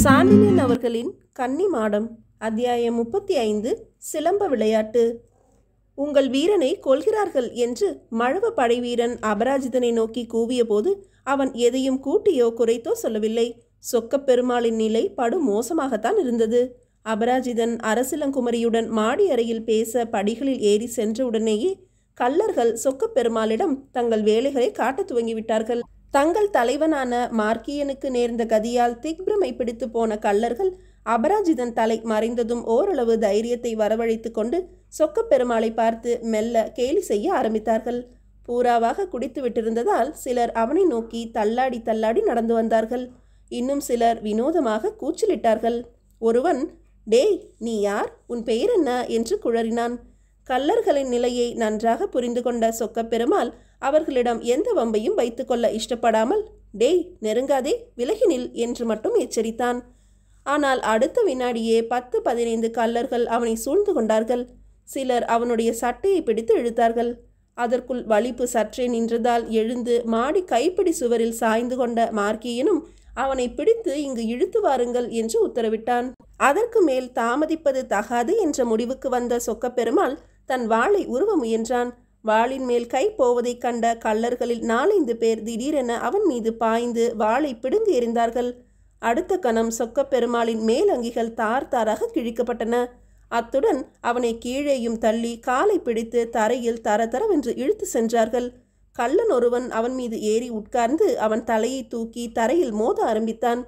சாண்டினியன் அவர்களின் கன்னி மாடம் அத்தியாயம் முப்பத்தி ஐந்து சிலம்ப விளையாட்டு உங்கள் வீரனை கொள்கிறார்கள் என்று மழவ வீரன் அபராஜிதனை நோக்கி கூவியபோது அவன் எதையும் கூட்டியோ குறைத்தோ சொல்லவில்லை சொக்கப் பெருமாளின் நிலை படு மோசமாகத்தான் இருந்தது அபராஜிதன் அரசிலங்குமரியுடன் மாடி அறையில் பேச படிகளில் ஏறி சென்றவுடனேயே கல்லர்கள் சொக்க பெருமாளிடம் தங்கள் வேலைகளை காட்டத் துவங்கிவிட்டார்கள் தங்கள் தலைவனான மார்க்கியனுக்கு நேர்ந்த கதியால் திக்பிரமை பிடித்து போன கல்லர்கள் அபராஜிதன் தலை மறைந்ததும் ஓரளவு தைரியத்தை வரவழைத்து கொண்டு சொக்க பெருமாளை பார்த்து மெல்ல கேலி செய்ய ஆரம்பித்தார்கள் பூராவாக குடித்து விட்டிருந்ததால் சிலர் அவனை நோக்கி தள்ளாடி தள்ளாடி நடந்து வந்தார்கள் இன்னும் சிலர் வினோதமாக கூச்சலிட்டார்கள் ஒருவன் டேய் நீ யார் உன் பெயர் என்ன என்று குழறினான் கல்லர்களின் நிலையை நன்றாக புரிந்து கொண்ட சொக்க பெருமாள் அவர்களிடம் எந்த வம்பையும் வைத்துக்கொள்ள இஷ்டப்படாமல் டேய் நெருங்காதே விலகினில் என்று மட்டும் எச்சரித்தான் ஆனால் அடுத்த வினாடியே பத்து பதினைந்து கல்லர்கள் அவனை சூழ்ந்து கொண்டார்கள் சிலர் அவனுடைய சட்டையை பிடித்து இழுத்தார்கள் அதற்குள் வலிப்பு சற்றே நின்றதால் எழுந்து மாடி கைப்பிடி சுவரில் சாய்ந்து கொண்ட மார்க்கியனும் அவனை பிடித்து இங்கு இழுத்து வாருங்கள் என்று உத்தரவிட்டான் அதற்கு மேல் தாமதிப்பது தகாது என்ற முடிவுக்கு வந்த சொக்கப்பெருமாள் தன் வாளை உருவ முயன்றான் வாளின் மேல் கை போவதைக் கண்ட கள்ளர்களில் நாலைந்து பேர் திடீரென அவன் மீது பாய்ந்து வாளை பிடுங்கி எறிந்தார்கள் அடுத்த கணம் சொக்கப்பெருமாளின் மேலங்கிகள் தார் தாராக கிழிக்கப்பட்டன அத்துடன் அவனை கீழேயும் தள்ளி காலை பிடித்து தரையில் தர தரவென்று இழுத்து சென்றார்கள் கள்ளன் ஒருவன் அவன் மீது ஏறி உட்கார்ந்து அவன் தலையை தூக்கி தரையில் மோத ஆரம்பித்தான்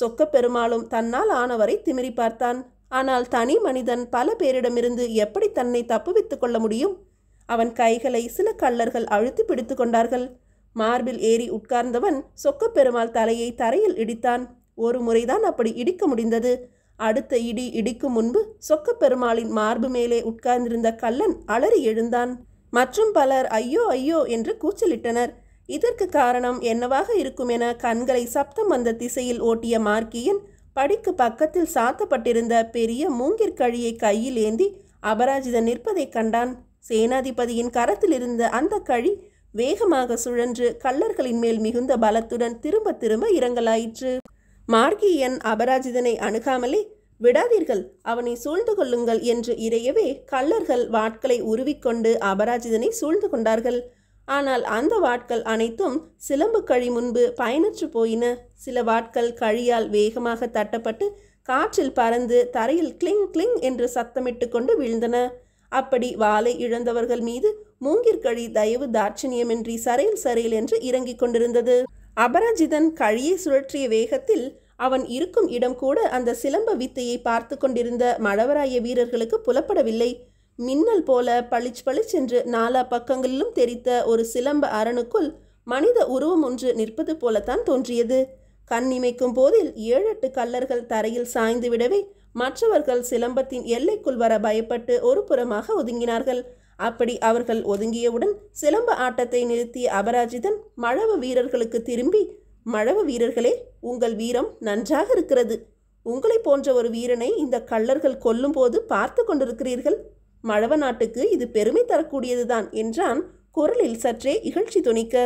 சொக்கப்பெருமாளும் தன்னால் ஆனவரை திமிரி பார்த்தான் ஆனால் தனி மனிதன் பல பேரிடமிருந்து எப்படி தன்னை தப்புவித்துக் கொள்ள முடியும் அவன் கைகளை சில கள்ளர்கள் அழுத்தி பிடித்து கொண்டார்கள் மார்பில் ஏறி உட்கார்ந்தவன் சொக்கப்பெருமாள் தலையை தரையில் இடித்தான் ஒரு முறைதான் அப்படி இடிக்க முடிந்தது அடுத்த இடி இடிக்கும் முன்பு சொக்கப்பெருமாளின் மார்பு மேலே உட்கார்ந்திருந்த கள்ளன் அலறி எழுந்தான் மற்றும் பலர் ஐயோ ஐயோ என்று கூச்சலிட்டனர் இதற்கு காரணம் என்னவாக இருக்கும் என கண்களை சப்தம் வந்த திசையில் ஓட்டிய மார்க்கியன் படிக்கு பக்கத்தில் சாத்தப்பட்டிருந்த பெரிய மூங்கிற் கையில் ஏந்தி அபராஜிதன் நிற்பதைக் கண்டான் சேனாதிபதியின் கரத்தில் இருந்த அந்த கழி வேகமாக சுழன்று கல்லர்களின் மேல் மிகுந்த பலத்துடன் திரும்ப திரும்ப இறங்கலாயிற்று மார்கியன் அபராஜிதனை அணுகாமலே விடாதீர்கள் அவனை சூழ்ந்து கொள்ளுங்கள் என்று இறையவே கல்லர்கள் வாட்களை உருவிக்கொண்டு அபராஜிதனை சூழ்ந்து கொண்டார்கள் ஆனால் அந்த வாட்கள் அனைத்தும் சிலம்பு கழி முன்பு பயனற்று போயின சில வாட்கள் கழியால் வேகமாக தட்டப்பட்டு காற்றில் பறந்து தரையில் கிளிங் கிளிங் என்று சத்தமிட்டு கொண்டு விழுந்தன அப்படி வாளை இழந்தவர்கள் மீது மூங்கிற்கழி தயவு தாட்சணியமின்றி சரையில் சரையில் என்று இறங்கிக் கொண்டிருந்தது அபராஜிதன் கழியை சுழற்றிய வேகத்தில் அவன் இருக்கும் இடம் கூட அந்த சிலம்ப வித்தையை பார்த்து கொண்டிருந்த மழவராய வீரர்களுக்கு புலப்படவில்லை மின்னல் போல பளிச் பளிச்சென்று நாலா பக்கங்களிலும் தெரித்த ஒரு சிலம்ப அரணுக்குள் மனித உருவம் ஒன்று நிற்பது போலத்தான் தோன்றியது கண் இமைக்கும் போதில் ஏழெட்டு கல்லர்கள் தரையில் சாய்ந்து விடவே மற்றவர்கள் சிலம்பத்தின் எல்லைக்குள் வர பயப்பட்டு ஒரு புறமாக ஒதுங்கினார்கள் அப்படி அவர்கள் ஒதுங்கியவுடன் சிலம்ப ஆட்டத்தை நிறுத்திய அபராஜிதன் மழவ வீரர்களுக்கு திரும்பி மழவ வீரர்களே உங்கள் வீரம் நன்றாக இருக்கிறது உங்களை போன்ற ஒரு வீரனை இந்த கள்ளர்கள் கொல்லும்போது பார்த்து கொண்டிருக்கிறீர்கள் மழவ நாட்டுக்கு இது பெருமை தரக்கூடியதுதான் என்றான் குரலில் சற்றே இகழ்ச்சி துணிக்க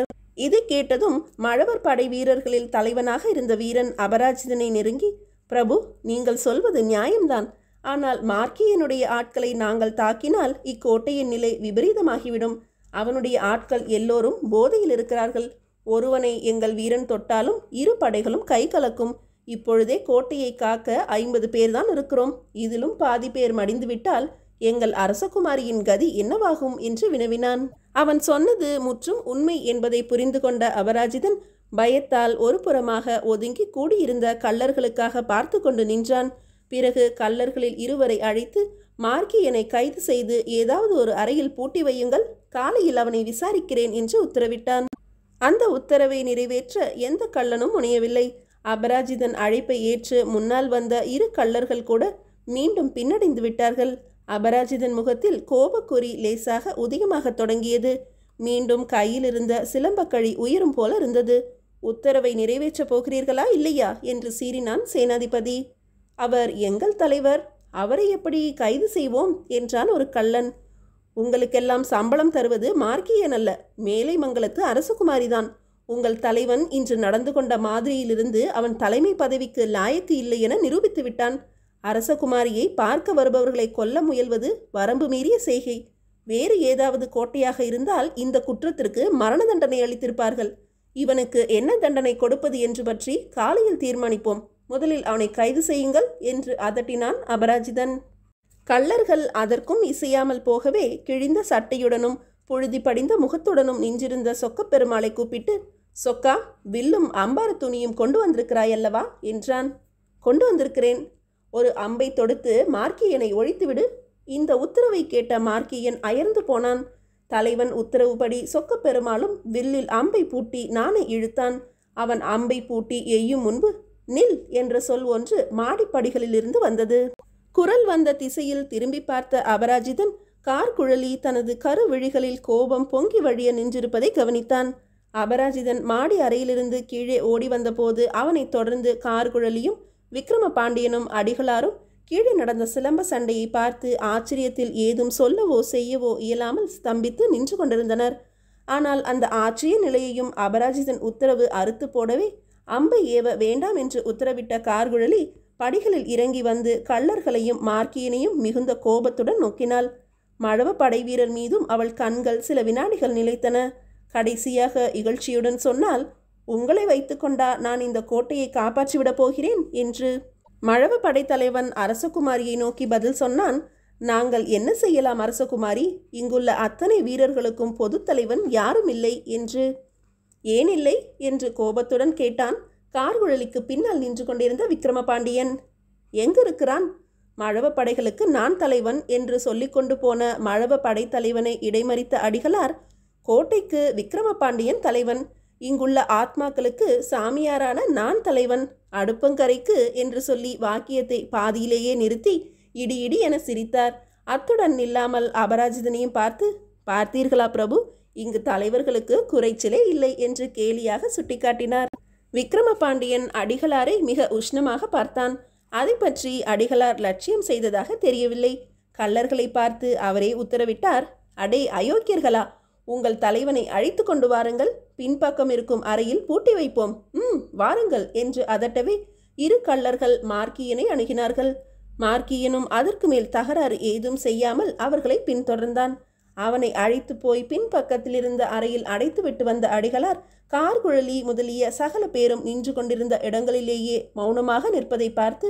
இதை கேட்டதும் மழவர் படை வீரர்களில் தலைவனாக இருந்த வீரன் அபராஜிதனை நெருங்கி பிரபு நீங்கள் சொல்வது நியாயம்தான் ஆனால் மார்க்கியனுடைய ஆட்களை நாங்கள் தாக்கினால் இக்கோட்டையின் நிலை விபரீதமாகிவிடும் அவனுடைய ஆட்கள் எல்லோரும் போதையில் இருக்கிறார்கள் ஒருவனை எங்கள் வீரன் தொட்டாலும் இரு படைகளும் கை கலக்கும் இப்பொழுதே கோட்டையை காக்க ஐம்பது பேர் தான் இருக்கிறோம் இதிலும் பாதி பேர் மடிந்துவிட்டால் எங்கள் அரசகுமாரியின் கதி என்னவாகும் என்று வினவினான் அவன் சொன்னது முற்றும் உண்மை என்பதை புரிந்து கொண்ட அபராஜிதன் பயத்தால் ஒரு புறமாக ஒதுங்கி கூடியிருந்த கள்ளர்களுக்காக பார்த்து கொண்டு நின்றான் பிறகு கள்ளர்களில் இருவரை அழைத்து மார்க்கியனை கைது செய்து ஏதாவது ஒரு அறையில் பூட்டி வையுங்கள் காலையில் அவனை விசாரிக்கிறேன் என்று உத்தரவிட்டான் அந்த உத்தரவை நிறைவேற்ற எந்த கள்ளனும் முனையவில்லை அபராஜிதன் அழைப்பை ஏற்று முன்னால் வந்த இரு கள்ளர்கள் கூட மீண்டும் பின்னடைந்து விட்டார்கள் அபராஜிதன் முகத்தில் கோபக்குறி லேசாக உதிகமாக தொடங்கியது மீண்டும் கையில் இருந்த சிலம்பக்கழி உயிரும் போல இருந்தது உத்தரவை நிறைவேற்றப் போகிறீர்களா இல்லையா என்று சீறினான் சேனாதிபதி அவர் எங்கள் தலைவர் அவரை எப்படி கைது செய்வோம் என்றான் ஒரு கள்ளன் உங்களுக்கெல்லாம் சம்பளம் தருவது மார்க்கியன் அல்ல மேலை மங்களத்து அரசகுமாரிதான் உங்கள் தலைவன் இன்று நடந்து கொண்ட மாதிரியிலிருந்து அவன் தலைமை பதவிக்கு லாயக்கு இல்லை என நிரூபித்து விட்டான் அரசகுமாரியை பார்க்க வருபவர்களை கொல்ல முயல்வது வரம்பு மீறிய செய்கை வேறு ஏதாவது கோட்டையாக இருந்தால் இந்த குற்றத்திற்கு மரண தண்டனை அளித்திருப்பார்கள் இவனுக்கு என்ன தண்டனை கொடுப்பது என்று பற்றி காலையில் தீர்மானிப்போம் முதலில் அவனை கைது செய்யுங்கள் என்று அதட்டினான் அபராஜிதன் கள்ளர்கள் அதற்கும் இசையாமல் போகவே கிழிந்த சட்டையுடனும் புழுதி படிந்த முகத்துடனும் நின்றிருந்த சொக்கப் பெருமாளை கூப்பிட்டு சொக்கா வில்லும் அம்பார துணியும் கொண்டு வந்திருக்கிறாயல்லவா என்றான் கொண்டு வந்திருக்கிறேன் ஒரு அம்பை தொடுத்து மார்க்கியனை ஒழித்துவிடு இந்த உத்தரவை கேட்ட மார்க்கியன் அயர்ந்து போனான் தலைவன் உத்தரவுபடி சொக்க பெருமாளும் வில்லில் அம்பை பூட்டி நானே இழுத்தான் அவன் அம்பை பூட்டி எய்யும் முன்பு நில் என்ற சொல் ஒன்று மாடிப்படிகளிலிருந்து வந்தது குரல் வந்த திசையில் திரும்பி பார்த்த அபராஜிதன் கார்குழலி தனது கருவிழிகளில் கோபம் பொங்கி வழிய நின்றிருப்பதை கவனித்தான் அபராஜிதன் மாடி அறையிலிருந்து கீழே ஓடி வந்தபோது அவனைத் தொடர்ந்து கார்குழலியும் விக்ரம பாண்டியனும் அடிகளாரும் கீழே நடந்த சிலம்ப சண்டையை பார்த்து ஆச்சரியத்தில் ஏதும் சொல்லவோ செய்யவோ இயலாமல் ஸ்தம்பித்து நின்று கொண்டிருந்தனர் ஆனால் அந்த ஆச்சரிய நிலையையும் அபராஜிதன் உத்தரவு அறுத்து போடவே அம்பை ஏவ வேண்டாம் என்று உத்தரவிட்ட கார்குழலி படிகளில் இறங்கி வந்து கள்ளர்களையும் மார்க்கியனையும் மிகுந்த கோபத்துடன் நோக்கினாள் மழவ படை வீரர் மீதும் அவள் கண்கள் சில வினாடிகள் நிலைத்தன கடைசியாக இகழ்ச்சியுடன் சொன்னால் உங்களை வைத்துக்கொண்டா நான் இந்த கோட்டையை காப்பாற்றிவிடப் போகிறேன் என்று மழவு படைத்தலைவன் அரசகுமாரியை நோக்கி பதில் சொன்னான் நாங்கள் என்ன செய்யலாம் அரசகுமாரி இங்குள்ள அத்தனை வீரர்களுக்கும் பொதுத்தலைவன் யாரும் இல்லை என்று ஏன் இல்லை என்று கோபத்துடன் கேட்டான் கார்குழலிக்கு பின்னால் நின்று கொண்டிருந்த விக்ரமபாண்டியன் எங்கிருக்கிறான் மழவ படைகளுக்கு நான் தலைவன் என்று சொல்லிக்கொண்டு போன மழவ படைத்தலைவனை இடைமறித்த அடிகளார் கோட்டைக்கு விக்ரமபாண்டியன் தலைவன் இங்குள்ள ஆத்மாக்களுக்கு சாமியாரான நான் தலைவன் அடுப்பங்கரைக்கு என்று சொல்லி வாக்கியத்தை பாதியிலேயே நிறுத்தி இடி இடி என சிரித்தார் அத்துடன் நில்லாமல் அபராஜிதனையும் பார்த்து பார்த்தீர்களா பிரபு இங்கு தலைவர்களுக்கு குறைச்சலே இல்லை என்று கேலியாக சுட்டிக்காட்டினார் விக்ரம பாண்டியன் அடிகளாரை மிக உஷ்ணமாக பார்த்தான் அதை பற்றி அடிகளார் லட்சியம் செய்ததாக தெரியவில்லை கள்ளர்களை பார்த்து அவரே உத்தரவிட்டார் அடே அயோக்கியர்களா உங்கள் தலைவனை அழைத்து கொண்டு வாருங்கள் பின்பக்கம் இருக்கும் அறையில் பூட்டி வைப்போம் ம் வாருங்கள் என்று அதட்டவே இரு கள்ளர்கள் மார்க்கியனை அணுகினார்கள் மார்க்கியனும் அதற்கு மேல் தகராறு ஏதும் செய்யாமல் அவர்களை பின்தொடர்ந்தான் அவனை அழைத்து போய் பின்பக்கத்தில் இருந்த அறையில் அடைத்து விட்டு வந்த அடிகளார் கார்குழலி முதலிய சகல பேரும் நின்று கொண்டிருந்த இடங்களிலேயே மௌனமாக நிற்பதை பார்த்து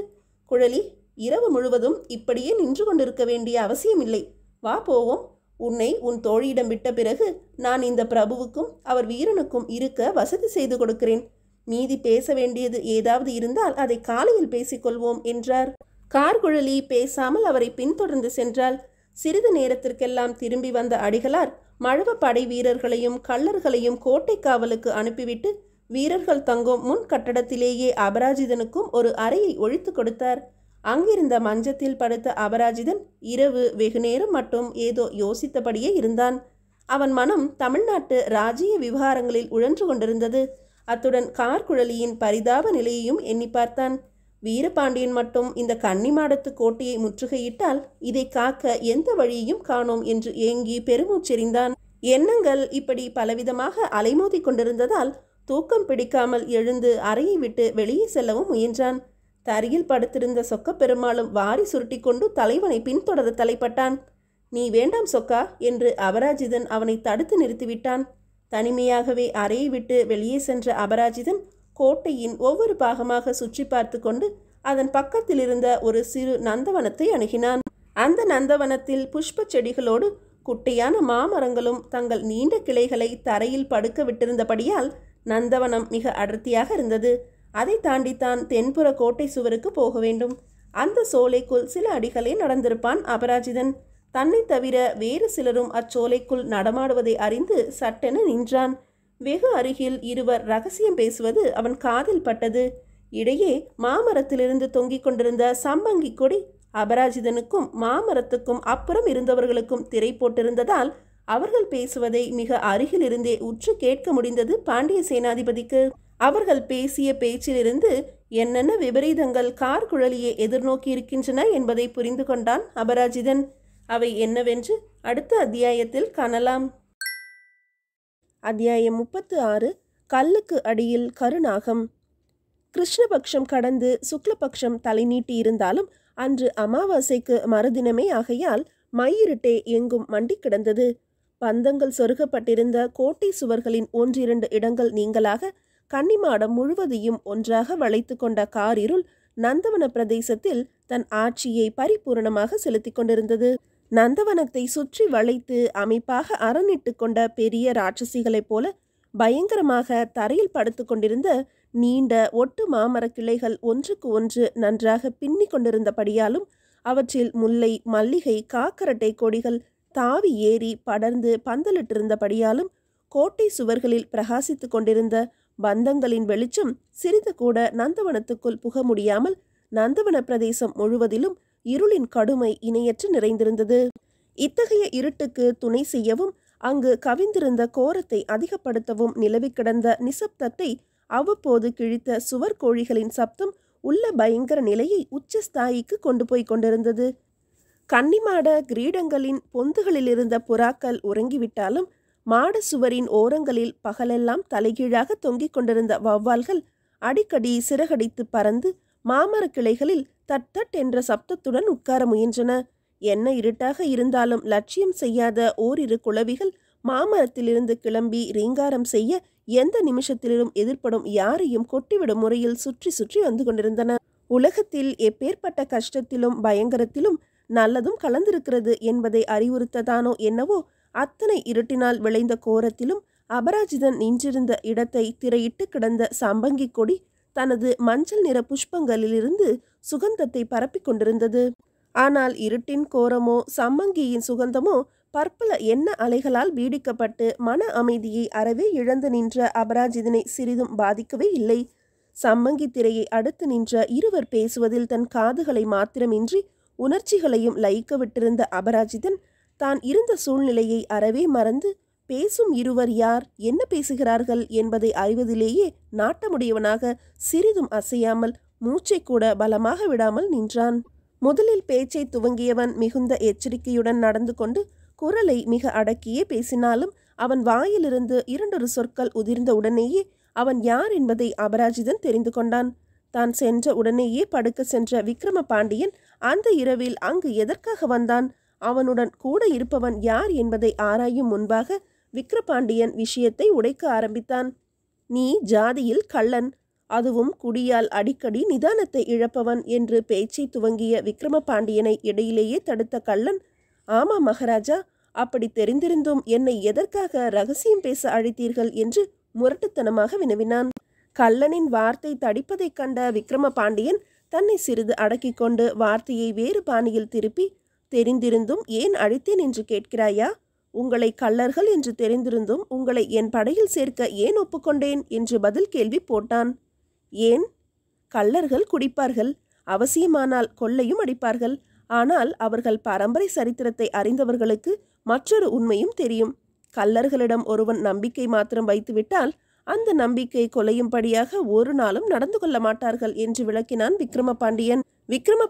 குழலி இரவு முழுவதும் இப்படியே நின்று கொண்டிருக்க வேண்டிய அவசியமில்லை வா போவோம் உன்னை உன் தோழியிடம் விட்ட பிறகு நான் இந்த பிரபுவுக்கும் அவர் வீரனுக்கும் இருக்க வசதி செய்து கொடுக்கிறேன் மீதி பேச வேண்டியது ஏதாவது இருந்தால் அதை காலையில் பேசிக்கொள்வோம் என்றார் கார்குழலி பேசாமல் அவரை பின்தொடர்ந்து சென்றால் சிறிது நேரத்திற்கெல்லாம் திரும்பி வந்த அடிகளார் மழவ படை வீரர்களையும் கள்ளர்களையும் கோட்டை காவலுக்கு அனுப்பிவிட்டு வீரர்கள் தங்கும் முன் கட்டடத்திலேயே அபராஜிதனுக்கும் ஒரு அறையை ஒழித்து கொடுத்தார் அங்கிருந்த மஞ்சத்தில் படுத்த அபராஜிதன் இரவு வெகுநேரம் மட்டும் ஏதோ யோசித்தபடியே இருந்தான் அவன் மனம் தமிழ்நாட்டு ராஜீய விவகாரங்களில் உழன்று கொண்டிருந்தது அத்துடன் கார்குழலியின் பரிதாப நிலையையும் எண்ணி பார்த்தான் வீரபாண்டியன் மட்டும் இந்த கன்னிமாடத்து கோட்டையை முற்றுகையிட்டால் இதை காக்க எந்த வழியையும் காணோம் என்று ஏங்கி பெருமூச்செறிந்தான் எண்ணங்கள் இப்படி பலவிதமாக அலைமோதி கொண்டிருந்ததால் தூக்கம் பிடிக்காமல் எழுந்து அறையை விட்டு வெளியே செல்லவும் முயன்றான் தரியில் படுத்திருந்த சொக்க பெருமாளும் வாரி சுருட்டி கொண்டு தலைவனை பின்தொடர தலைப்பட்டான் நீ வேண்டாம் சொக்கா என்று அபராஜிதன் அவனை தடுத்து நிறுத்திவிட்டான் தனிமையாகவே அறையை விட்டு வெளியே சென்ற அபராஜிதன் கோட்டையின் ஒவ்வொரு பாகமாக சுற்றி பார்த்து கொண்டு அதன் பக்கத்தில் இருந்த ஒரு சிறு நந்தவனத்தை அணுகினான் அந்த நந்தவனத்தில் புஷ்ப செடிகளோடு குட்டையான மாமரங்களும் தங்கள் நீண்ட கிளைகளை தரையில் படுக்க விட்டிருந்தபடியால் நந்தவனம் மிக அடர்த்தியாக இருந்தது அதை தாண்டித்தான் தென்புற கோட்டை சுவருக்கு போக வேண்டும் அந்த சோலைக்குள் சில அடிகளே நடந்திருப்பான் அபராஜிதன் தன்னை தவிர வேறு சிலரும் அச்சோலைக்குள் நடமாடுவதை அறிந்து சட்டென நின்றான் வெகு அருகில் இருவர் ரகசியம் பேசுவது அவன் காதில் பட்டது இடையே மாமரத்திலிருந்து தொங்கிக் கொண்டிருந்த சம்பங்கி கொடி அபராஜிதனுக்கும் மாமரத்துக்கும் அப்புறம் இருந்தவர்களுக்கும் திரை போட்டிருந்ததால் அவர்கள் பேசுவதை மிக அருகிலிருந்தே உற்று கேட்க முடிந்தது பாண்டிய சேனாதிபதிக்கு அவர்கள் பேசிய பேச்சிலிருந்து என்னென்ன விபரீதங்கள் கார் குழலியை எதிர்நோக்கி இருக்கின்றன என்பதை புரிந்து கொண்டான் அபராஜிதன் அவை என்னவென்று அடுத்த அத்தியாயத்தில் காணலாம் அத்தியாயம் முப்பத்து ஆறு கல்லுக்கு அடியில் கருணாகம் கிருஷ்ணபக்ஷம் கடந்து சுக்லபக்ஷம் தலை நீட்டி இருந்தாலும் அன்று அமாவாசைக்கு மறுதினமே ஆகையால் மயிருட்டே எங்கும் மண்டி கிடந்தது பந்தங்கள் சொருகப்பட்டிருந்த கோட்டை சுவர்களின் ஒன்றிரண்டு இடங்கள் நீங்களாக கன்னிமாடம் முழுவதையும் ஒன்றாக வளைத்து கொண்ட காரிருள் நந்தவன பிரதேசத்தில் தன் ஆட்சியை பரிபூரணமாக செலுத்தி கொண்டிருந்தது நந்தவனத்தை சுற்றி வளைத்து அமைப்பாக அரணிட்டு கொண்ட பெரிய ராட்சசிகளைப் போல பயங்கரமாக தரையில் படுத்து கொண்டிருந்த நீண்ட ஒட்டு மாமர கிளைகள் ஒன்றுக்கு ஒன்று நன்றாக பின்னி கொண்டிருந்தபடியாலும் அவற்றில் முல்லை மல்லிகை காக்கரட்டை கொடிகள் தாவி ஏறி படர்ந்து பந்தலிட்டிருந்தபடியாலும் கோட்டை சுவர்களில் பிரகாசித்து கொண்டிருந்த பந்தங்களின் வெளிச்சம் சிறிது கூட நந்தவனத்துக்குள் புக முடியாமல் நந்தவன பிரதேசம் முழுவதிலும் இருளின் கடுமை இணையற்று நிறைந்திருந்தது இத்தகைய இருட்டுக்கு துணை செய்யவும் அங்கு கவிந்திருந்த கோரத்தை அதிகப்படுத்தவும் நிலவி கிடந்த நிசப்தத்தை அவ்வப்போது கிழித்த சுவர் கோழிகளின் சப்தம் உள்ள பயங்கர நிலையை உச்ச ஸ்தாயிக்கு கொண்டு போய் கொண்டிருந்தது கன்னிமாட கிரீடங்களின் பொந்துகளிலிருந்த புறாக்கள் உறங்கிவிட்டாலும் மாட சுவரின் ஓரங்களில் பகலெல்லாம் தலைகீழாக தொங்கிக் கொண்டிருந்த வௌவால்கள் அடிக்கடி சிறகடித்து பறந்து மாமர கிளைகளில் தட் தட் என்ற சப்தத்துடன் உட்கார முயன்றன என்ன இருட்டாக இருந்தாலும் லட்சியம் செய்யாத ஓரிரு குளவிகள் மாமரத்திலிருந்து கிளம்பி ரீங்காரம் செய்ய எந்த நிமிஷத்திலும் எதிர்ப்படும் யாரையும் கொட்டிவிடும் முறையில் சுற்றி சுற்றி வந்து கொண்டிருந்தன உலகத்தில் எப்பேற்பட்ட கஷ்டத்திலும் பயங்கரத்திலும் நல்லதும் கலந்திருக்கிறது என்பதை அறிவுறுத்ததானோ என்னவோ அத்தனை இருட்டினால் விளைந்த கோரத்திலும் அபராஜிதன் நின்றிருந்த இடத்தை திரையிட்டு கிடந்த சம்பங்கி கொடி தனது மஞ்சள் நிற புஷ்பங்களிலிருந்து சுகந்தத்தை பரப்பிக் கொண்டிருந்தது ஆனால் இருட்டின் கோரமோ சம்மங்கியின் சுகந்தமோ பற்பல எண்ண அலைகளால் பீடிக்கப்பட்டு மன அமைதியை அறவே இழந்து நின்ற அபராஜிதனை சிறிதும் பாதிக்கவே இல்லை சம்மங்கி திரையை அடுத்து நின்ற இருவர் பேசுவதில் தன் காதுகளை மாத்திரமின்றி உணர்ச்சிகளையும் லயிக்க விட்டிருந்த அபராஜிதன் தான் இருந்த சூழ்நிலையை அறவே மறந்து பேசும் இருவர் யார் என்ன பேசுகிறார்கள் என்பதை அறிவதிலேயே நாட்டமுடையவனாக சிறிதும் அசையாமல் மூச்சை கூட பலமாக விடாமல் நின்றான் முதலில் பேச்சை துவங்கியவன் மிகுந்த எச்சரிக்கையுடன் நடந்து கொண்டு குரலை மிக அடக்கியே பேசினாலும் அவன் வாயிலிருந்து இரண்டொரு சொற்கள் உதிர்ந்த உடனேயே அவன் யார் என்பதை அபராஜிதன் தெரிந்து கொண்டான் தான் சென்ற உடனேயே படுக்க சென்ற விக்ரம பாண்டியன் அந்த இரவில் அங்கு எதற்காக வந்தான் அவனுடன் கூட இருப்பவன் யார் என்பதை ஆராயும் முன்பாக விக்ரபாண்டியன் விஷயத்தை உடைக்க ஆரம்பித்தான் நீ ஜாதியில் கள்ளன் அதுவும் குடியால் அடிக்கடி நிதானத்தை இழப்பவன் என்று பேச்சை துவங்கிய பாண்டியனை இடையிலேயே தடுத்த கள்ளன் ஆமா மகாராஜா அப்படி தெரிந்திருந்தும் என்னை எதற்காக ரகசியம் பேச அழைத்தீர்கள் என்று முரட்டுத்தனமாக வினவினான் கள்ளனின் வார்த்தை தடிப்பதைக் கண்ட பாண்டியன் தன்னை சிறிது அடக்கிக் கொண்டு வார்த்தையை வேறு பாணியில் திருப்பி தெரிந்திருந்தும் ஏன் அழைத்தேன் என்று கேட்கிறாயா உங்களை கள்ளர்கள் என்று தெரிந்திருந்தும் உங்களை என் படையில் சேர்க்க ஏன் ஒப்புக்கொண்டேன் என்று பதில் கேள்வி போட்டான் ஏன் கள்ளர்கள் குடிப்பார்கள் அவசியமானால் கொள்ளையும் அடிப்பார்கள் ஆனால் அவர்கள் பரம்பரை சரித்திரத்தை அறிந்தவர்களுக்கு மற்றொரு உண்மையும் தெரியும் கள்ளர்களிடம் ஒருவன் நம்பிக்கை மாத்திரம் வைத்துவிட்டால் அந்த நம்பிக்கை கொலையும்படியாக ஒரு நாளும் நடந்து கொள்ள மாட்டார்கள் என்று விளக்கினான் விக்ரமபாண்டியன்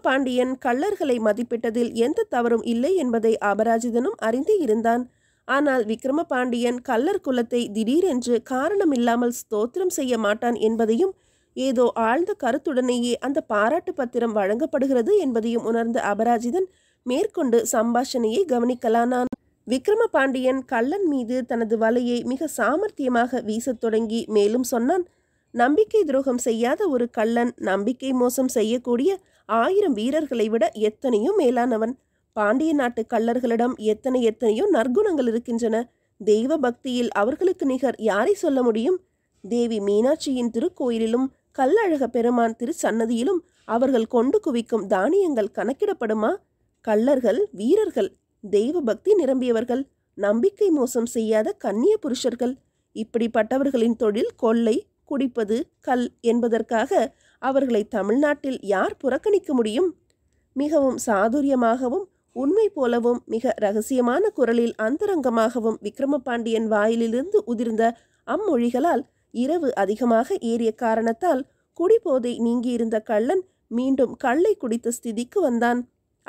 பாண்டியன் கள்ளர்களை மதிப்பிட்டதில் எந்த தவறும் இல்லை என்பதை அபராஜிதனும் அறிந்தே இருந்தான் ஆனால் விக்ரம பாண்டியன் கல்லர் குலத்தை திடீரென்று காரணமில்லாமல் ஸ்தோத்திரம் செய்ய மாட்டான் என்பதையும் ஏதோ ஆழ்ந்த கருத்துடனேயே அந்த பாராட்டு பத்திரம் வழங்கப்படுகிறது என்பதையும் உணர்ந்த அபராஜிதன் மேற்கொண்டு சம்பாஷணையை கவனிக்கலானான் விக்ரம பாண்டியன் கள்ளன் மீது தனது வலையை மிக சாமர்த்தியமாக வீசத் தொடங்கி மேலும் சொன்னான் நம்பிக்கை துரோகம் செய்யாத ஒரு கள்ளன் நம்பிக்கை மோசம் செய்யக்கூடிய ஆயிரம் வீரர்களை விட எத்தனையோ மேலானவன் பாண்டிய நாட்டு கள்ளர்களிடம் எத்தனை எத்தனையோ நற்குணங்கள் இருக்கின்றன தெய்வ பக்தியில் அவர்களுக்கு நிகர் யாரை சொல்ல முடியும் தேவி மீனாட்சியின் திருக்கோயிலிலும் கல்லழக பெருமான் திருச்சன்னதியிலும் அவர்கள் கொண்டு குவிக்கும் தானியங்கள் கணக்கிடப்படுமா கள்ளர்கள் வீரர்கள் தெய்வ பக்தி நிரம்பியவர்கள் நம்பிக்கை மோசம் செய்யாத கன்னிய புருஷர்கள் இப்படிப்பட்டவர்களின் தொழில் கொள்ளை குடிப்பது கல் என்பதற்காக அவர்களை தமிழ்நாட்டில் யார் புறக்கணிக்க முடியும் மிகவும் சாதுரியமாகவும் உண்மை போலவும் மிக ரகசியமான குரலில் அந்தரங்கமாகவும் விக்ரமபாண்டியன் வாயிலிருந்து உதிர்ந்த அம்மொழிகளால் இரவு அதிகமாக ஏறிய காரணத்தால் குடிபோதை நீங்கியிருந்த கள்ளன் மீண்டும் கள்ளை குடித்த ஸ்திதிக்கு வந்தான்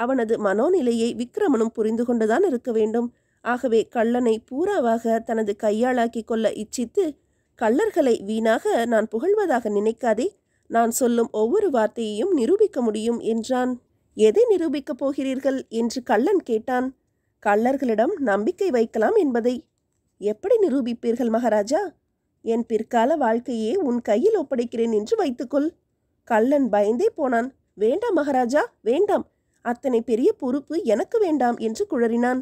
அவனது மனோநிலையை விக்ரமனும் புரிந்து கொண்டுதான் இருக்க வேண்டும் ஆகவே கள்ளனை பூராவாக தனது கையாளாக்கி கொள்ள இச்சித்து கள்ளர்களை வீணாக நான் புகழ்வதாக நினைக்காதே நான் சொல்லும் ஒவ்வொரு வார்த்தையையும் நிரூபிக்க முடியும் என்றான் எதை நிரூபிக்கப் போகிறீர்கள் என்று கள்ளன் கேட்டான் கள்ளர்களிடம் நம்பிக்கை வைக்கலாம் என்பதை எப்படி நிரூபிப்பீர்கள் மகாராஜா என் பிற்கால வாழ்க்கையே உன் கையில் ஒப்படைக்கிறேன் என்று வைத்துக்கொள் கள்ளன் பயந்தே போனான் வேண்டாம் மகாராஜா வேண்டாம் அத்தனை பெரிய பொறுப்பு எனக்கு வேண்டாம் என்று குழறினான்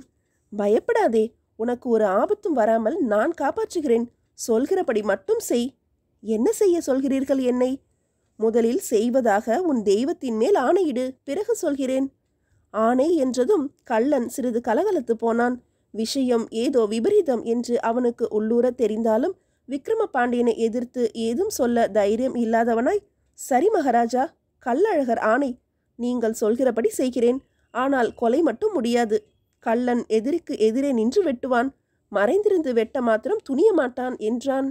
பயப்படாதே உனக்கு ஒரு ஆபத்தும் வராமல் நான் காப்பாற்றுகிறேன் சொல்கிறபடி மட்டும் செய் என்ன செய்ய சொல்கிறீர்கள் என்னை முதலில் செய்வதாக உன் தெய்வத்தின் மேல் ஆணையிடு பிறகு சொல்கிறேன் ஆணை என்றதும் கள்ளன் சிறிது கலகலத்து போனான் விஷயம் ஏதோ விபரீதம் என்று அவனுக்கு உள்ளூர தெரிந்தாலும் விக்ரம பாண்டியனை எதிர்த்து ஏதும் சொல்ல தைரியம் இல்லாதவனாய் சரி மகாராஜா கள்ளழகர் ஆணை நீங்கள் சொல்கிறபடி செய்கிறேன் ஆனால் கொலை மட்டும் முடியாது கள்ளன் எதிரிக்கு எதிரே நின்று வெட்டுவான் மறைந்திருந்து வெட்ட மாத்திரம் துணிய மாட்டான் என்றான்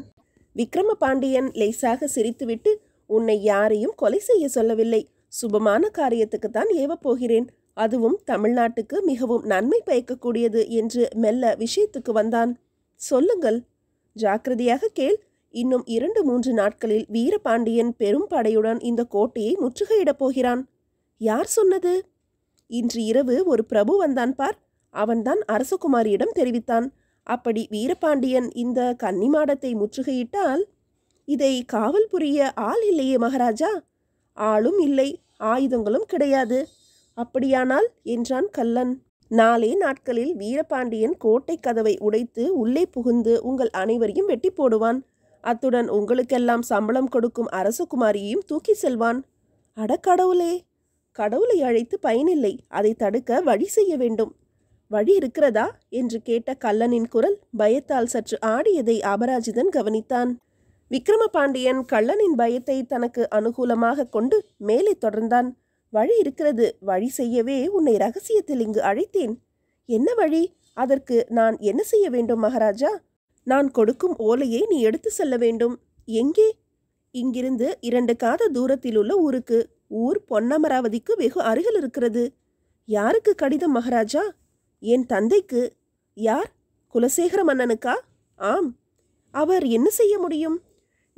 விக்ரம பாண்டியன் லேசாக சிரித்துவிட்டு உன்னை யாரையும் கொலை செய்ய சொல்லவில்லை சுபமான காரியத்துக்கு தான் ஏவப்போகிறேன் அதுவும் தமிழ்நாட்டுக்கு மிகவும் நன்மை பயக்கக்கூடியது என்று மெல்ல விஷயத்துக்கு வந்தான் சொல்லுங்கள் ஜாக்கிரதையாக கேள் இன்னும் இரண்டு மூன்று நாட்களில் வீரபாண்டியன் பெரும் படையுடன் இந்த கோட்டையை முற்றுகையிடப் போகிறான் யார் சொன்னது இன்று இரவு ஒரு பிரபு வந்தான் பார் அவன்தான் அரசகுமாரியிடம் தெரிவித்தான் அப்படி வீரபாண்டியன் இந்த கன்னிமாடத்தை முற்றுகையிட்டால் இதை காவல் புரிய ஆள் இல்லையே மகாராஜா ஆளும் இல்லை ஆயுதங்களும் கிடையாது அப்படியானால் என்றான் கல்லன் நாலே நாட்களில் வீரபாண்டியன் கோட்டை கதவை உடைத்து உள்ளே புகுந்து உங்கள் அனைவரையும் வெட்டி போடுவான் அத்துடன் உங்களுக்கெல்லாம் சம்பளம் கொடுக்கும் அரசகுமாரியையும் தூக்கி செல்வான் அட கடவுளே கடவுளை அழைத்து பயனில்லை அதை தடுக்க வழி செய்ய வேண்டும் வழி இருக்கிறதா என்று கேட்ட கல்லனின் குரல் பயத்தால் சற்று ஆடியதை அபராஜிதன் கவனித்தான் விக்ரமபாண்டியன் கள்ளனின் பயத்தை தனக்கு அனுகூலமாக கொண்டு மேலே தொடர்ந்தான் வழி இருக்கிறது வழி செய்யவே உன்னை ரகசியத்தில் இங்கு அழைத்தேன் என்ன வழி அதற்கு நான் என்ன செய்ய வேண்டும் மகாராஜா நான் கொடுக்கும் ஓலையை நீ எடுத்து செல்ல வேண்டும் எங்கே இங்கிருந்து இரண்டு காத தூரத்தில் உள்ள ஊருக்கு ஊர் பொன்னமராவதிக்கு வெகு அருகில் இருக்கிறது யாருக்கு கடிதம் மகாராஜா என் தந்தைக்கு யார் குலசேகர மன்னனுக்கா ஆம் அவர் என்ன செய்ய முடியும்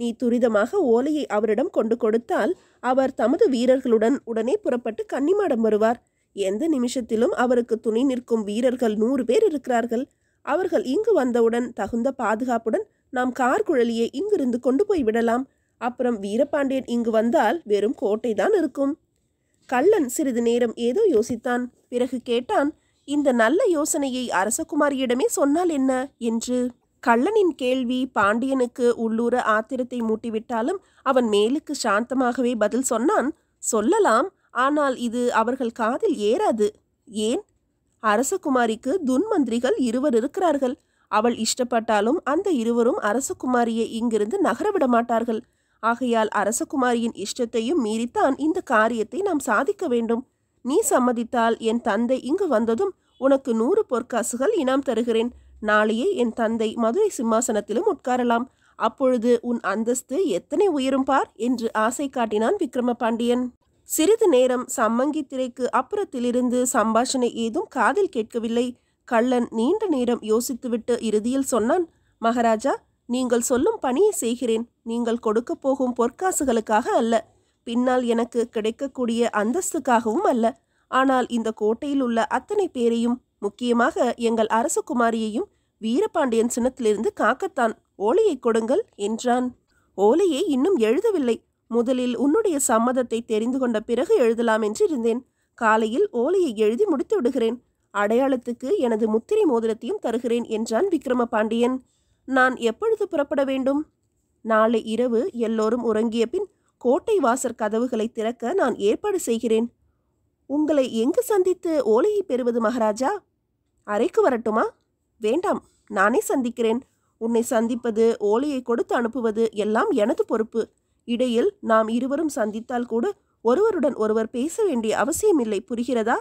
நீ துரிதமாக ஓலையை அவரிடம் கொண்டு கொடுத்தால் அவர் தமது வீரர்களுடன் உடனே புறப்பட்டு கன்னிமாடம் வருவார் எந்த நிமிஷத்திலும் அவருக்கு துணை நிற்கும் வீரர்கள் நூறு பேர் இருக்கிறார்கள் அவர்கள் இங்கு வந்தவுடன் தகுந்த பாதுகாப்புடன் நாம் கார்குழலியை இங்கிருந்து கொண்டு போய் விடலாம் அப்புறம் வீரபாண்டியன் இங்கு வந்தால் வெறும் கோட்டை தான் இருக்கும் கள்ளன் சிறிது நேரம் ஏதோ யோசித்தான் பிறகு கேட்டான் இந்த நல்ல யோசனையை அரசகுமாரியிடமே சொன்னால் என்ன என்று கள்ளனின் கேள்வி பாண்டியனுக்கு உள்ளூர ஆத்திரத்தை மூட்டிவிட்டாலும் அவன் மேலுக்கு சாந்தமாகவே பதில் சொன்னான் சொல்லலாம் ஆனால் இது அவர்கள் காதில் ஏறாது ஏன் அரசகுமாரிக்கு துன்மந்திரிகள் இருவர் இருக்கிறார்கள் அவள் இஷ்டப்பட்டாலும் அந்த இருவரும் அரசகுமாரியை இங்கிருந்து நகரவிட மாட்டார்கள் ஆகையால் அரசகுமாரியின் இஷ்டத்தையும் மீறித்தான் இந்த காரியத்தை நாம் சாதிக்க வேண்டும் நீ சம்மதித்தால் என் தந்தை இங்கு வந்ததும் உனக்கு நூறு பொற்காசுகள் இனாம் தருகிறேன் நாளையே என் தந்தை மதுரை சிம்மாசனத்திலும் உட்காரலாம் அப்பொழுது உன் அந்தஸ்து எத்தனை உயரும் பார் என்று ஆசை காட்டினான் விக்ரம பாண்டியன் சிறிது நேரம் சம்மங்கி திரைக்கு அப்புறத்திலிருந்து சம்பாஷணை ஏதும் காதில் கேட்கவில்லை கள்ளன் நீண்ட நேரம் யோசித்துவிட்டு இறுதியில் சொன்னான் மகாராஜா நீங்கள் சொல்லும் பணியை செய்கிறேன் நீங்கள் கொடுக்க போகும் பொற்காசுகளுக்காக அல்ல பின்னால் எனக்கு கிடைக்கக்கூடிய அந்தஸ்துக்காகவும் அல்ல ஆனால் இந்த கோட்டையில் உள்ள அத்தனை பேரையும் முக்கியமாக எங்கள் அரசகுமாரியையும் வீரபாண்டியன் சின்னத்திலிருந்து காக்கத்தான் ஓலையை கொடுங்கள் என்றான் ஓலையை இன்னும் எழுதவில்லை முதலில் உன்னுடைய சம்மதத்தை தெரிந்து கொண்ட பிறகு எழுதலாம் என்று இருந்தேன் காலையில் ஓலையை எழுதி முடித்து விடுகிறேன் அடையாளத்துக்கு எனது முத்திரை மோதிரத்தையும் தருகிறேன் என்றான் விக்ரம பாண்டியன் நான் எப்பொழுது புறப்பட வேண்டும் நாளை இரவு எல்லோரும் உறங்கிய பின் கோட்டை வாசற் கதவுகளை திறக்க நான் ஏற்பாடு செய்கிறேன் உங்களை எங்கு சந்தித்து ஓலையை பெறுவது மகாராஜா அறைக்கு வரட்டுமா வேண்டாம் நானே சந்திக்கிறேன் உன்னை சந்திப்பது ஓலையை கொடுத்து அனுப்புவது எல்லாம் எனது பொறுப்பு இடையில் நாம் இருவரும் சந்தித்தால் கூட ஒருவருடன் ஒருவர் பேச வேண்டிய அவசியமில்லை புரிகிறதா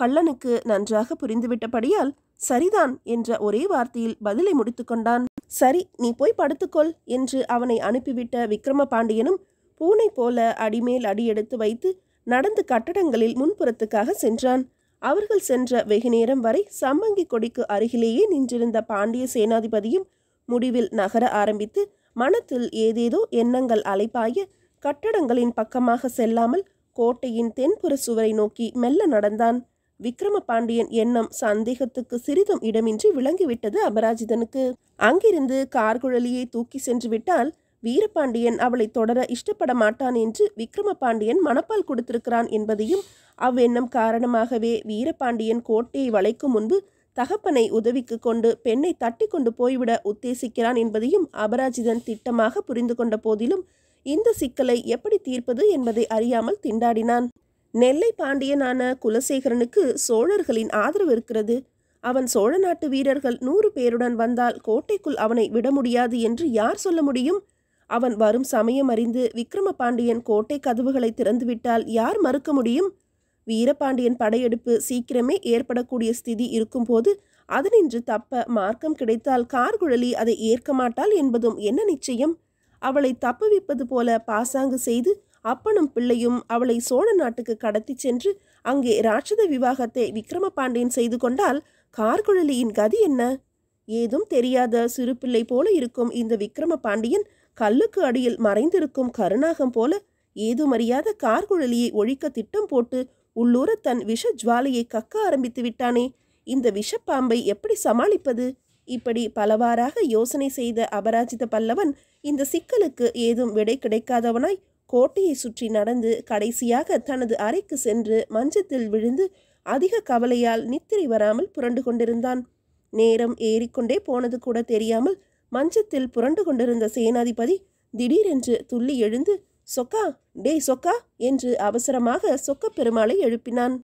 கள்ளனுக்கு நன்றாக புரிந்துவிட்டபடியால் சரிதான் என்ற ஒரே வார்த்தையில் பதிலை முடித்துக்கொண்டான் சரி நீ போய் படுத்துக்கொள் என்று அவனை அனுப்பிவிட்ட விக்ரம பாண்டியனும் பூனை போல அடிமேல் அடியெடுத்து வைத்து நடந்து கட்டடங்களில் முன்புறத்துக்காக சென்றான் அவர்கள் சென்ற வெகு நேரம் வரை சம்பங்கி கொடிக்கு அருகிலேயே நின்றிருந்த பாண்டிய சேனாதிபதியும் முடிவில் நகர ஆரம்பித்து மனத்தில் ஏதேதோ எண்ணங்கள் அலைப்பாய கட்டடங்களின் பக்கமாக செல்லாமல் கோட்டையின் தென்புற சுவரை நோக்கி மெல்ல நடந்தான் விக்ரம பாண்டியன் எண்ணம் சந்தேகத்துக்கு சிறிதும் இடமின்றி விளங்கிவிட்டது அபராஜிதனுக்கு அங்கிருந்து கார்குழலியை தூக்கி சென்று விட்டால் வீரபாண்டியன் அவளை தொடர இஷ்டப்பட மாட்டான் என்று விக்ரமபாண்டியன் மனப்பால் கொடுத்திருக்கிறான் என்பதையும் அவ்வெண்ணம் காரணமாகவே வீரபாண்டியன் கோட்டையை வளைக்கும் முன்பு தகப்பனை உதவிக்கு கொண்டு பெண்ணை தட்டி கொண்டு போய்விட உத்தேசிக்கிறான் என்பதையும் அபராஜிதன் திட்டமாக புரிந்து கொண்ட போதிலும் இந்த சிக்கலை எப்படி தீர்ப்பது என்பதை அறியாமல் திண்டாடினான் நெல்லை பாண்டியனான குலசேகரனுக்கு சோழர்களின் ஆதரவு இருக்கிறது அவன் சோழ நாட்டு வீரர்கள் நூறு பேருடன் வந்தால் கோட்டைக்குள் அவனை விட முடியாது என்று யார் சொல்ல முடியும் அவன் வரும் சமயம் அறிந்து விக்ரம பாண்டியன் கோட்டை கதவுகளை திறந்துவிட்டால் யார் மறுக்க முடியும் வீரபாண்டியன் படையெடுப்பு சீக்கிரமே ஏற்படக்கூடிய ஸ்திதி இருக்கும்போது அதனின்று தப்ப மார்க்கம் கிடைத்தால் கார்குழலி அதை ஏற்க மாட்டாள் என்பதும் என்ன நிச்சயம் அவளை தப்புவிப்பது போல பாசாங்கு செய்து அப்பனும் பிள்ளையும் அவளை சோழ நாட்டுக்கு கடத்தி சென்று அங்கே ராட்சத விவாகத்தை விக்ரம பாண்டியன் செய்து கொண்டால் கார்குழலியின் கதி என்ன ஏதும் தெரியாத சிறு பிள்ளை போல இருக்கும் இந்த விக்ரம பாண்டியன் கல்லுக்கு அடியில் மறைந்திருக்கும் கருணாகம் போல ஏதுமறியாத கார்குழலியை ஒழிக்க திட்டம் போட்டு உள்ளூர தன் விஷ ஜுவாலையை கக்க ஆரம்பித்து விட்டானே இந்த விஷப்பாம்பை எப்படி சமாளிப்பது இப்படி பலவாறாக யோசனை செய்த அபராஜித பல்லவன் இந்த சிக்கலுக்கு ஏதும் விடை கிடைக்காதவனாய் கோட்டையை சுற்றி நடந்து கடைசியாக தனது அறைக்கு சென்று மஞ்சத்தில் விழுந்து அதிக கவலையால் நித்திரை வராமல் புரண்டு கொண்டிருந்தான் நேரம் ஏறிக்கொண்டே போனது கூட தெரியாமல் மஞ்சத்தில் புரண்டு கொண்டிருந்த சேனாதிபதி திடீரென்று துள்ளி எழுந்து சொக்கா டேய் சொக்கா என்று அவசரமாக சொக்க பெருமாளை எழுப்பினான்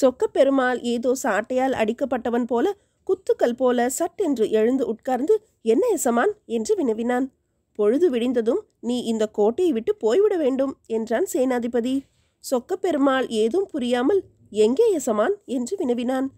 சொக்க பெருமாள் ஏதோ சாட்டையால் அடிக்கப்பட்டவன் போல குத்துக்கள் போல சட்டென்று எழுந்து உட்கார்ந்து என்ன எசமான் என்று வினவினான் பொழுது விடிந்ததும் நீ இந்த கோட்டையை விட்டு போய்விட வேண்டும் என்றான் சேனாதிபதி சொக்க பெருமாள் ஏதும் புரியாமல் எங்கே எசமான் என்று வினவினான்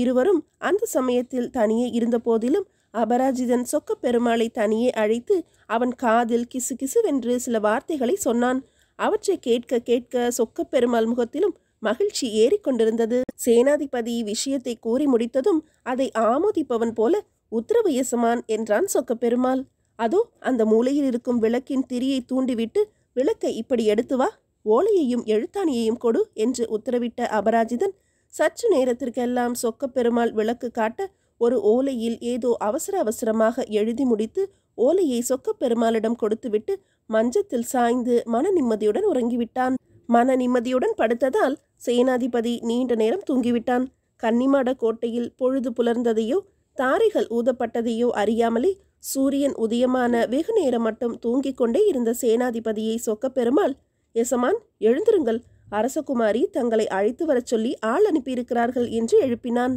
இருவரும் அந்த சமயத்தில் தனியே இருந்த போதிலும் அபராஜிதன் சொக்க பெருமாளை தனியே அழைத்து அவன் காதில் கிசு கிசுவென்று சில வார்த்தைகளை சொன்னான் அவற்றை கேட்க கேட்க சொக்க பெருமாள் முகத்திலும் மகிழ்ச்சி ஏறிக்கொண்டிருந்தது சேனாதிபதி விஷயத்தை கூறி முடித்ததும் அதை ஆமோதிப்பவன் போல உத்தரவு எசமான் என்றான் சொக்க பெருமாள் அதோ அந்த மூலையில் இருக்கும் விளக்கின் திரியை தூண்டிவிட்டு விளக்கை இப்படி எடுத்து வா ஓலையையும் எழுத்தாணியையும் கொடு என்று உத்தரவிட்ட அபராஜிதன் சற்று நேரத்திற்கெல்லாம் சொக்க பெருமாள் விளக்கு காட்ட ஒரு ஓலையில் ஏதோ அவசர அவசரமாக எழுதி முடித்து ஓலையை சொக்கப் பெருமாளிடம் கொடுத்துவிட்டு மஞ்சத்தில் சாய்ந்து மன நிம்மதியுடன் உறங்கிவிட்டான் மன நிம்மதியுடன் படுத்ததால் சேனாதிபதி நீண்ட நேரம் தூங்கிவிட்டான் கன்னிமாட கோட்டையில் பொழுது புலர்ந்ததையோ தாரைகள் ஊதப்பட்டதையோ அறியாமலே சூரியன் உதயமான வெகு நேரம் மட்டும் தூங்கிக் கொண்டே இருந்த சேனாதிபதியை சொக்க பெருமாள் எசமான் எழுந்திருங்கள் அரசகுமாரி தங்களை அழைத்து வரச் சொல்லி ஆள் அனுப்பியிருக்கிறார்கள் என்று எழுப்பினான்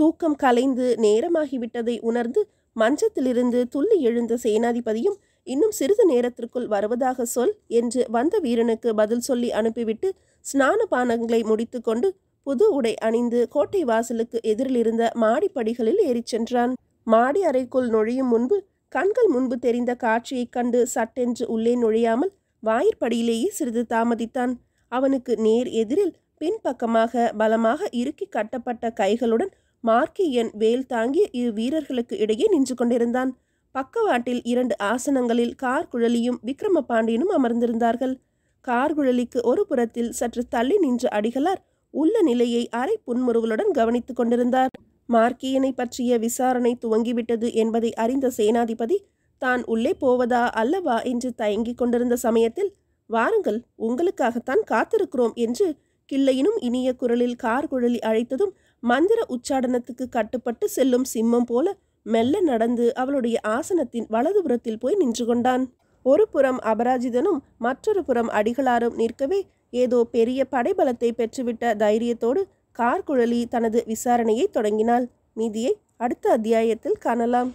தூக்கம் கலைந்து நேரமாகிவிட்டதை உணர்ந்து மஞ்சத்திலிருந்து துள்ளி எழுந்த சேனாதிபதியும் இன்னும் சிறிது நேரத்திற்குள் வருவதாக சொல் என்று வந்த வீரனுக்கு பதில் சொல்லி அனுப்பிவிட்டு ஸ்நான பானங்களை முடித்துக்கொண்டு புது உடை அணிந்து கோட்டை வாசலுக்கு எதிரிலிருந்த மாடிப்படிகளில் ஏறிச் சென்றான் மாடி அறைக்குள் நுழையும் முன்பு கண்கள் முன்பு தெரிந்த காட்சியைக் கண்டு சட்டென்று உள்ளே நுழையாமல் வாயிற்படியிலேயே சிறிது தாமதித்தான் அவனுக்கு நேர் எதிரில் பின்பக்கமாக பலமாக இறுக்கி கட்டப்பட்ட கைகளுடன் மார்க்கியன் வேல் தாங்கி இரு வீரர்களுக்கு இடையே நின்று கொண்டிருந்தான் பக்கவாட்டில் இரண்டு ஆசனங்களில் கார்குழலியும் விக்ரம பாண்டியனும் அமர்ந்திருந்தார்கள் கார்குழலிக்கு ஒரு புறத்தில் சற்று தள்ளி நின்ற அடிகளார் உள்ள நிலையை அரை புன்முறுவலுடன் கவனித்துக் கொண்டிருந்தார் மார்க்கியனை பற்றிய விசாரணை துவங்கிவிட்டது என்பதை அறிந்த சேனாதிபதி தான் உள்ளே போவதா அல்லவா என்று தயங்கிக் கொண்டிருந்த சமயத்தில் வாருங்கள் உங்களுக்காகத்தான் காத்திருக்கிறோம் என்று கிள்ளையினும் இனிய குரலில் கார்குழலி அழைத்ததும் மந்திர உச்சாடனத்துக்கு கட்டுப்பட்டு செல்லும் சிம்மம் போல மெல்ல நடந்து அவளுடைய ஆசனத்தின் வலதுபுறத்தில் போய் நின்று கொண்டான் ஒரு புறம் அபராஜிதனும் மற்றொரு புறம் அடிகளாரும் நிற்கவே ஏதோ பெரிய படைபலத்தை பெற்றுவிட்ட தைரியத்தோடு கார்குழலி தனது விசாரணையை தொடங்கினாள் மீதியை அடுத்த அத்தியாயத்தில் காணலாம்